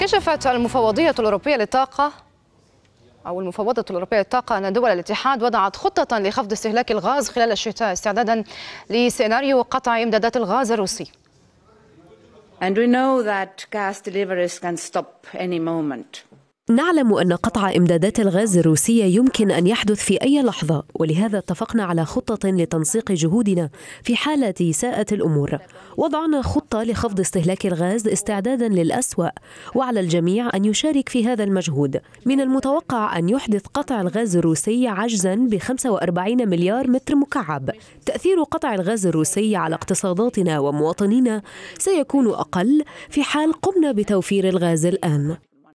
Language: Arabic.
كشفت المفوضية الأوروبية للطاقة أو المفوضة الأوروبية للطاقة أن دول الاتحاد وضعت خطة لخفض استهلاك الغاز خلال الشتاء استعدادا لسيناريو قطع إمدادات الغاز الروسي. And we know that gas deliveries can stop any moment. نعلم أن قطع إمدادات الغاز الروسية يمكن أن يحدث في أي لحظة ولهذا اتفقنا على خطة لتنسيق جهودنا في حالة ساءة الأمور وضعنا خطة لخفض استهلاك الغاز استعدادا للأسوأ وعلى الجميع أن يشارك في هذا المجهود من المتوقع أن يحدث قطع الغاز الروسي عجزا ب 45 مليار متر مكعب تأثير قطع الغاز الروسي على اقتصاداتنا ومواطنينا سيكون أقل في حال قمنا بتوفير الغاز الآن